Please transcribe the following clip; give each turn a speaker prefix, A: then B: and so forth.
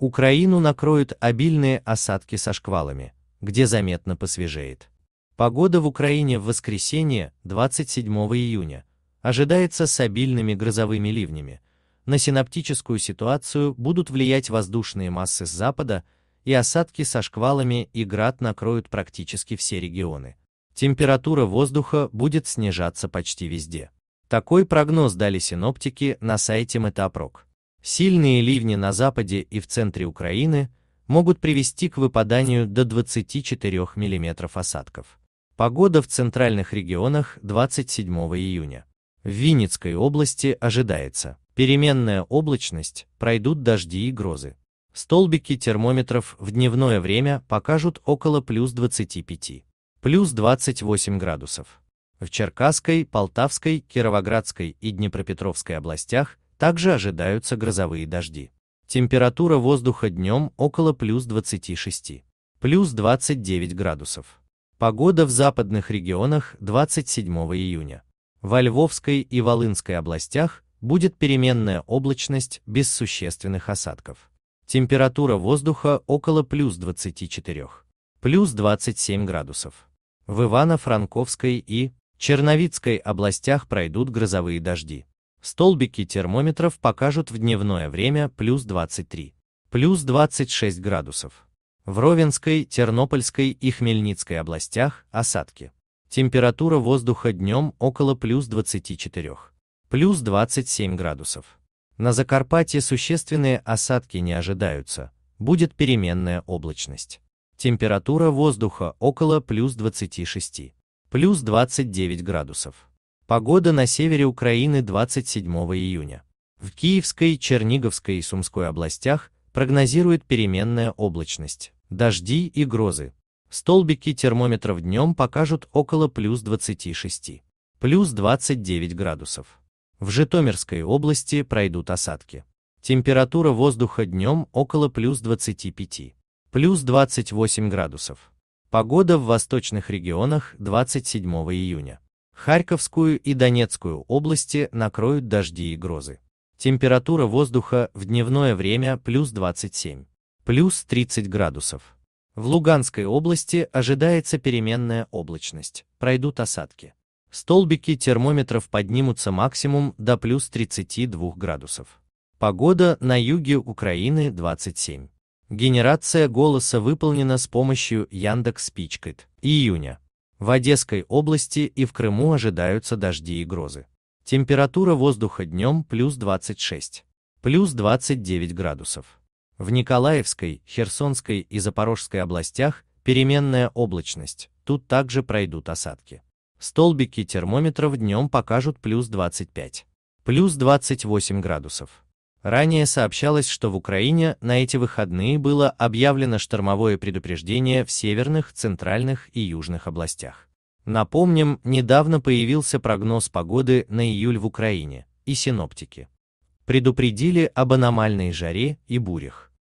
A: Украину накроют обильные осадки со шквалами, где заметно посвежеет. Погода в Украине в воскресенье, 27 июня, ожидается с обильными грозовыми ливнями. На синаптическую ситуацию будут влиять воздушные массы с запада, и осадки со шквалами и град накроют практически все регионы. Температура воздуха будет снижаться почти везде. Такой прогноз дали синоптики на сайте Метапрок. Сильные ливни на западе и в центре Украины могут привести к выпаданию до 24 мм осадков. Погода в центральных регионах 27 июня. В Винницкой области ожидается переменная облачность, пройдут дожди и грозы. Столбики термометров в дневное время покажут около плюс 25, плюс 28 градусов. В Черкасской, Полтавской, Кировоградской и Днепропетровской областях также ожидаются грозовые дожди. Температура воздуха днем около плюс 26, плюс 29 градусов. Погода в западных регионах 27 июня. Во Львовской и Волынской областях будет переменная облачность без существенных осадков. Температура воздуха около плюс 24, плюс 27 градусов. В Ивано-Франковской и Черновицкой областях пройдут грозовые дожди. Столбики термометров покажут в дневное время плюс 23, плюс 26 градусов. В Ровенской, Тернопольской и Хмельницкой областях осадки. Температура воздуха днем около плюс 24, плюс 27 градусов. На Закарпатье существенные осадки не ожидаются, будет переменная облачность. Температура воздуха около плюс 26, плюс 29 градусов. Погода на севере Украины 27 июня. В Киевской, Черниговской и Сумской областях прогнозирует переменная облачность, дожди и грозы. Столбики термометров днем покажут около плюс 26, плюс 29 градусов. В Житомирской области пройдут осадки. Температура воздуха днем около плюс 25, плюс 28 градусов. Погода в восточных регионах 27 июня. Харьковскую и Донецкую области накроют дожди и грозы. Температура воздуха в дневное время плюс 27, плюс 30 градусов. В Луганской области ожидается переменная облачность, пройдут осадки. Столбики термометров поднимутся максимум до плюс 32 градусов. Погода на юге Украины 27. Генерация голоса выполнена с помощью Яндекс Июня. В Одесской области и в Крыму ожидаются дожди и грозы. Температура воздуха днем плюс 26, плюс 29 градусов. В Николаевской, Херсонской и Запорожской областях переменная облачность, тут также пройдут осадки. Столбики термометров днем покажут плюс 25, плюс 28 градусов. Ранее сообщалось, что в Украине на эти выходные было объявлено штормовое предупреждение в северных, центральных и южных областях. Напомним, недавно появился прогноз погоды на июль в Украине, и синоптики предупредили об аномальной жаре и бурях.